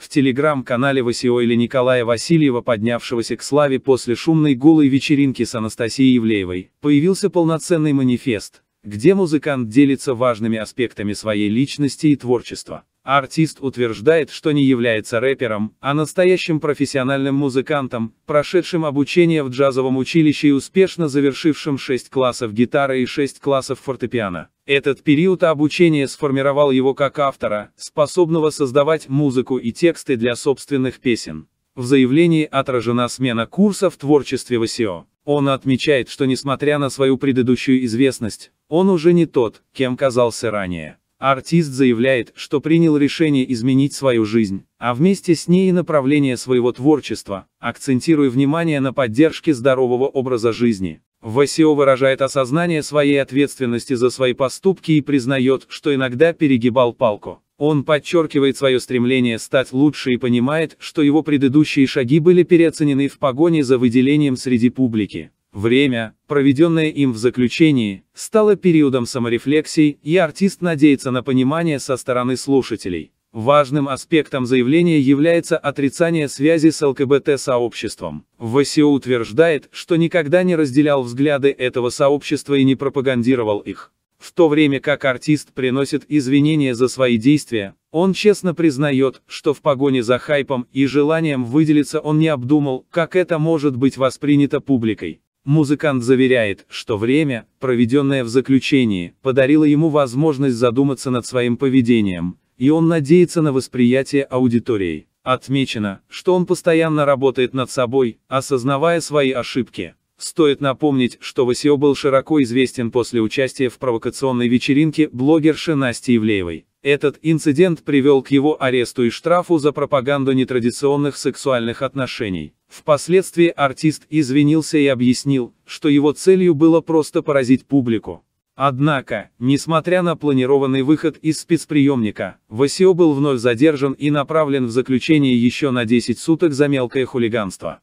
в телеграм-канале Васио или Николая Васильева, поднявшегося к славе после шумной голой вечеринки с Анастасией Евлеевой, появился полноценный манифест, где музыкант делится важными аспектами своей личности и творчества. Артист утверждает, что не является рэпером, а настоящим профессиональным музыкантом, прошедшим обучение в джазовом училище и успешно завершившим 6 классов гитары и 6 классов фортепиано. Этот период обучения сформировал его как автора, способного создавать музыку и тексты для собственных песен. В заявлении отражена смена курса в творчестве Васио. Он отмечает, что несмотря на свою предыдущую известность, он уже не тот, кем казался ранее. Артист заявляет, что принял решение изменить свою жизнь, а вместе с ней и направление своего творчества, акцентируя внимание на поддержке здорового образа жизни. Васио выражает осознание своей ответственности за свои поступки и признает, что иногда перегибал палку. Он подчеркивает свое стремление стать лучше и понимает, что его предыдущие шаги были переоценены в погоне за выделением среди публики. Время, проведенное им в заключении, стало периодом саморефлексии, и артист надеется на понимание со стороны слушателей. Важным аспектом заявления является отрицание связи с ЛКБТ-сообществом. ВСУ утверждает, что никогда не разделял взгляды этого сообщества и не пропагандировал их. В то время как артист приносит извинения за свои действия, он честно признает, что в погоне за хайпом и желанием выделиться он не обдумал, как это может быть воспринято публикой. Музыкант заверяет, что время, проведенное в заключении, подарило ему возможность задуматься над своим поведением, и он надеется на восприятие аудиторией. Отмечено, что он постоянно работает над собой, осознавая свои ошибки. Стоит напомнить, что Васио был широко известен после участия в провокационной вечеринке блогерши Насти Ивлеевой. Этот инцидент привел к его аресту и штрафу за пропаганду нетрадиционных сексуальных отношений. Впоследствии артист извинился и объяснил, что его целью было просто поразить публику. Однако, несмотря на планированный выход из спецприемника, Васио был вновь задержан и направлен в заключение еще на 10 суток за мелкое хулиганство.